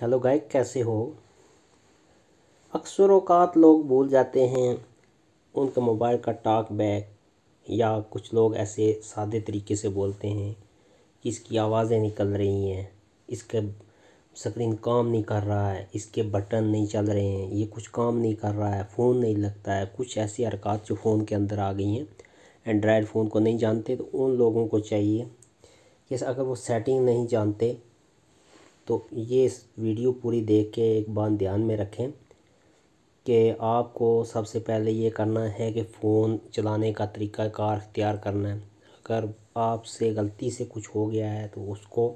hello गायक कैसे हो अक्सर अवकात तो लोग भूल जाते हैं उनके मोबाइल का टाक बैक या कुछ लोग ऐसे सादे तरीके से बोलते हैं कि इसकी आवाज़ें निकल रही हैं इसके स्क्रीन काम नहीं कर रहा है इसके बटन नहीं चल रहे हैं ये कुछ काम नहीं कर रहा है फ़ोन नहीं लगता है कुछ ऐसी हरकत जो फ़ोन के अंदर आ गई हैं एंड्रॉयड फ़ोन को नहीं जानते तो उन लोगों को चाहिए कि अगर वो सेटिंग नहीं जानते तो ये इस वीडियो पूरी देख के एक बात ध्यान में रखें कि आपको सबसे पहले ये करना है कि फ़ोन चलाने का तरीका कार अख्तियार करना है अगर आपसे गलती से कुछ हो गया है तो उसको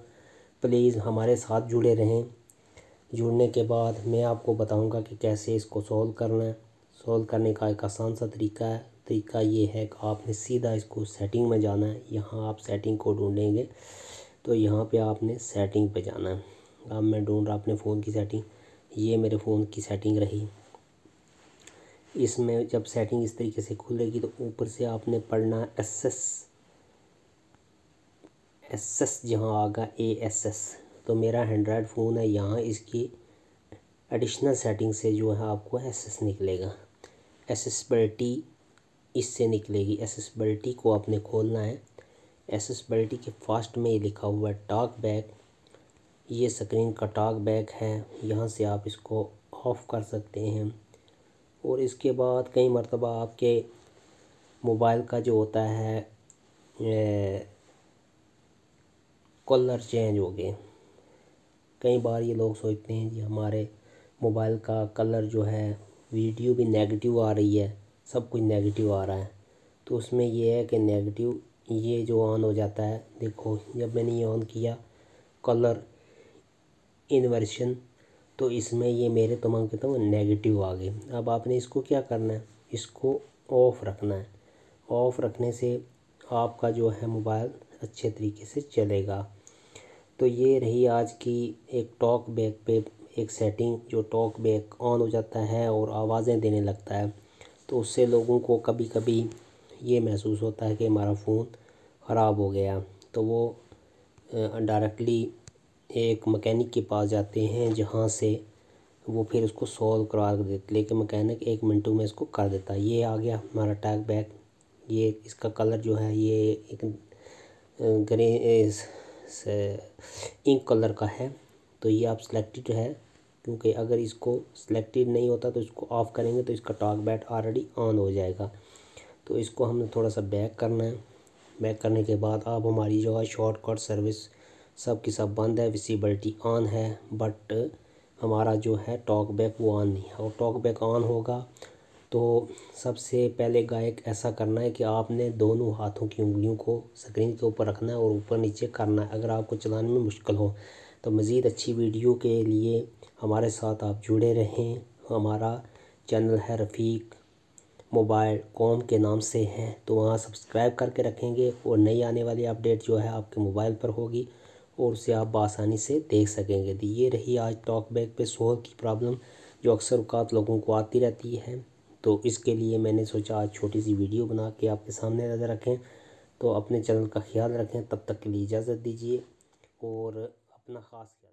प्लीज़ हमारे साथ जुड़े रहें जुड़ने के बाद मैं आपको बताऊंगा कि कैसे इसको सॉल्व करना है सॉल्व करने का एक आसान सा तरीका है तरीका ये है कि आपने सीधा इसको सेटिंग में जाना है यहाँ आप सेटिंग को ढूंढेंगे तो यहाँ पे आपने सेटिंग पे जाना है अब मैं ढूंढ रहा अपने फ़ोन की सेटिंग ये मेरे फ़ोन की सेटिंग रही इसमें जब सेटिंग इस तरीके से खुलेगी तो ऊपर से आपने पढ़ना एस एस एस एस जहाँ आगा ए एस एस तो मेरा एंड्रॉयड फ़ोन है यहाँ इसकी एडिशनल सेटिंग से जो है आपको एस एस निकलेगा एसेसबिलिटी इससे निकलेगी एसेसबिलिटी को आपने खोलना है एसेसबिलिटी के फास्ट में ये लिखा हुआ है टॉक बैक ये स्क्रीन का टाक बैक है यहाँ से आप इसको ऑफ़ कर सकते हैं और इसके बाद कई मरतबा आपके मोबाइल का जो होता है कलर चेंज हो गए कई बार ये लोग सोचते हैं कि हमारे मोबाइल का कलर जो है वीडियो भी नेगेटिव आ रही है सब कुछ नेगेटिव आ रहा है तो उसमें ये है कि नेगेटिव ये जो ऑन हो जाता है देखो जब मैंने ये ऑन किया कलर इन्वर्शन तो इसमें ये मेरे तमाम के तमाम नेगेटिव आ गए अब आपने इसको क्या करना है इसको ऑफ़ रखना है ऑफ़ रखने से आपका जो है मोबाइल अच्छे तरीके से चलेगा तो ये रही आज की एक टॉक बैक पे एक सेटिंग जो टॉक बैक ऑन हो जाता है और आवाज़ें देने लगता है तो उससे लोगों को कभी कभी ये महसूस होता है कि हमारा फ़ोन ख़राब हो गया तो वो डायरेक्टली एक मकैनिक के पास जाते हैं जहाँ से वो फिर उसको सॉल्व करवा देते लेकिन मकैनिक एक मिनटों में इसको कर देता है ये आ गया हमारा टैग बैग ये इसका कलर जो है ये एक ग्रे इंक कलर का है तो ये आप सिलेक्टेड है क्योंकि अगर इसको सिलेक्टेड नहीं होता तो इसको ऑफ़ करेंगे तो इसका टॉक बैट ऑलरेडी ऑन हो जाएगा तो इसको हमने थोड़ा सा बैक करना है बैक करने के बाद आप हमारी जो है शॉर्टकट सर्विस सब की सब बंद है विसिबिलिटी ऑन है बट हमारा जो है टॉक बैक वो ऑन नहीं है और टॉक बैक ऑन होगा तो सबसे पहले गायक ऐसा करना है कि आपने दोनों हाथों की उंगलियों को स्क्रीन के ऊपर रखना है और ऊपर नीचे करना है अगर आपको चलाने में मुश्किल हो तो मज़ीद अच्छी वीडियो के लिए हमारे साथ आप जुड़े रहें हमारा चैनल है रफ़ीक मोबाइल कॉम के नाम से है तो वहाँ सब्सक्राइब करके रखेंगे और नई आने वाली अपडेट जो है आपके मोबाइल पर होगी और उसे आप आसानी से देख सकेंगे तो ये रही आज टॉक बैग पे शोर की प्रॉब्लम जो अक्सर अवकात लोगों को आती रहती है तो इसके लिए मैंने सोचा आज छोटी सी वीडियो बना के आपके सामने नज़र रखें तो अपने चैनल का ख्याल रखें तब तक के लिए इजाज़त दीजिए और अपना ख़ास